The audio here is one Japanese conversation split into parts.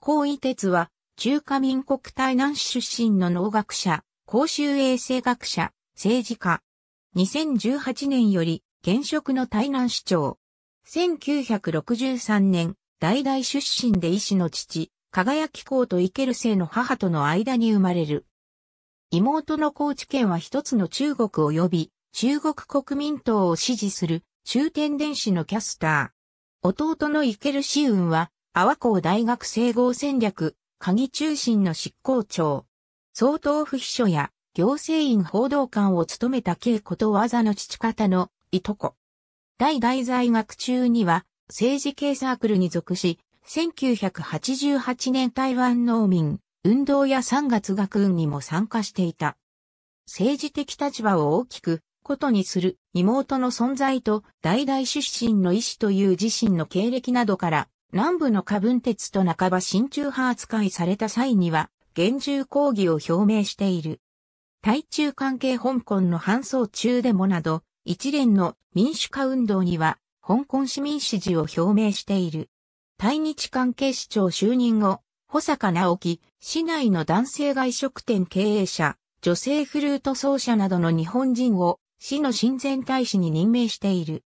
高位哲は、中華民国台南市出身の農学者、公衆衛生学者、政治家。2018年より、現職の台南市長。1963年、大々出身で医師の父、輝き公とイケル生の母との間に生まれる。妹の高知県は一つの中国及び中国国民党を支持する中天電子のキャスター。弟のイケルシウンは阿波港大学整合戦略、鍵中心の執行長。総統府秘書や行政院報道官を務めた慶古と技の父方のいとこ。大大在学中には政治系サークルに属し、1988年台湾農民運動や三月学運にも参加していた。政治的立場を大きくことにする妹の存在と大々出身の医師という自身の経歴などから南部の下分鉄と半ば親中派扱いされた際には、厳重抗議を表明している。対中関係香港の搬送中でもなど、一連の民主化運動には、香港市民支持を表明している。対日関係市長就任後、保坂直樹、市内の男性外食店経営者、女性フルート奏者などの日本人を、市の親善大使に任命している。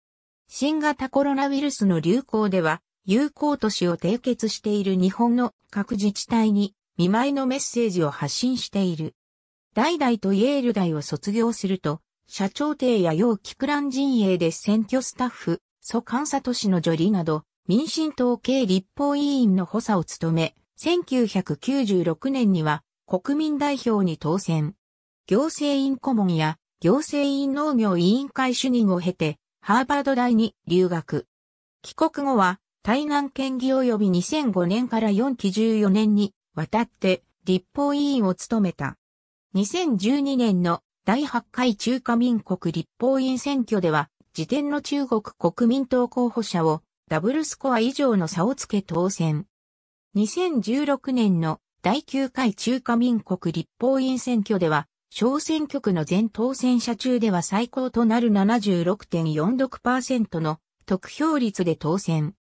新型コロナウイルスの流行では、友好都市を締結している日本の各自治体に見舞いのメッセージを発信している。代々とイェール大を卒業すると、社長邸や楊貴クラン陣営で選挙スタッフ、蘇監査都市の助理など、民進党系立法委員の補佐を務め、1996年には国民代表に当選。行政院顧問や行政院農業委員会主任を経て、ハーバード大に留学。帰国後は台南県議及び2005年から4期14年にわたって立法委員を務めた。2012年の第8回中華民国立法院選挙では、時点の中国国民党候補者をダブルスコア以上の差をつけ当選。2016年の第9回中華民国立法院選挙では、小選挙区の全当選者中では最高となる76.46%の得票率で当選。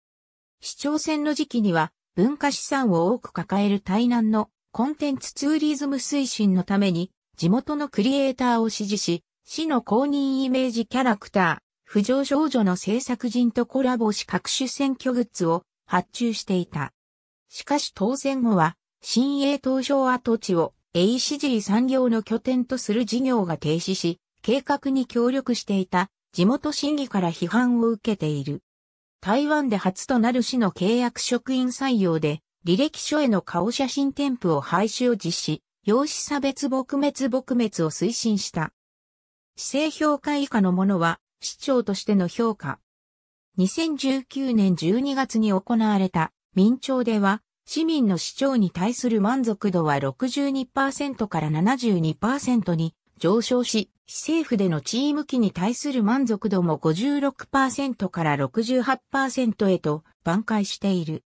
市長選の時期には文化資産を多く抱える台南のコンテンツツーリズム推進のために地元のクリエイターを支持し、市の公認イメージキャラクター、浮上少女の制作人とコラボし各種選挙グッズを発注していた。しかし当選後は、新栄東証跡地を ACG 産業の拠点とする事業が停止し、計画に協力していた地元審議から批判を受けている。台湾で初となる市の契約職員採用で、履歴書への顔写真添付を廃止を実施、容姿差別撲滅撲滅を推進した。市政評価以下のものは、市長としての評価。2019年12月に行われた民調では、市民の市長に対する満足度は62%から72%に上昇し、非政府でのチーム機に対する満足度も56%から68%へと挽回している。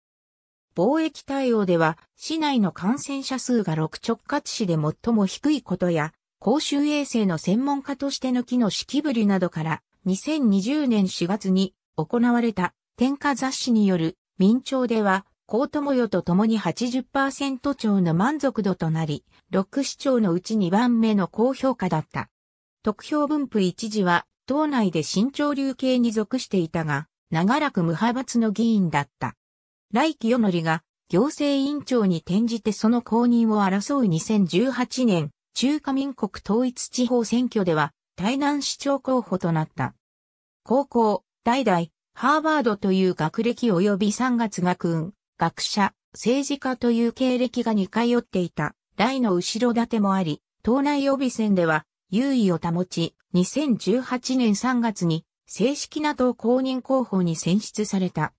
貿易対応では、市内の感染者数が6直轄市で最も低いことや、公衆衛生の専門家としての機の式ぶりなどから、2020年4月に行われた天下雑誌による民調では、高友よと共に80%超の満足度となり、6市長のうち2番目の高評価だった。得票分布一時は、党内で新潮流系に属していたが、長らく無派閥の議員だった。来よ与則が行政委員長に転じてその公認を争う2018年、中華民国統一地方選挙では、台南市長候補となった。高校、代々、ハーバードという学歴及び三月学運、学者、政治家という経歴が似通っていた、来の後ろ盾もあり、党内予備選では優位を保ち、2018年3月に正式な党公認候補に選出された。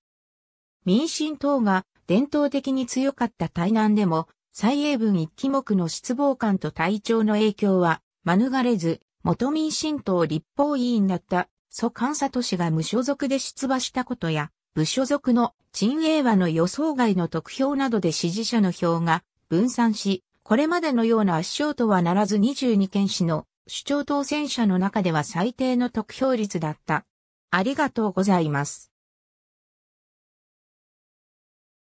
民進党が伝統的に強かった台南でも、蔡英文一期目の失望感と体調の影響は免れず、元民進党立法委員だった蘇監査都市が無所属で出馬したことや、部所属の陳英和の予想外の得票などで支持者の票が分散し、これまでのような圧勝とはならず22県市の首長当選者の中では最低の得票率だった。ありがとうございます。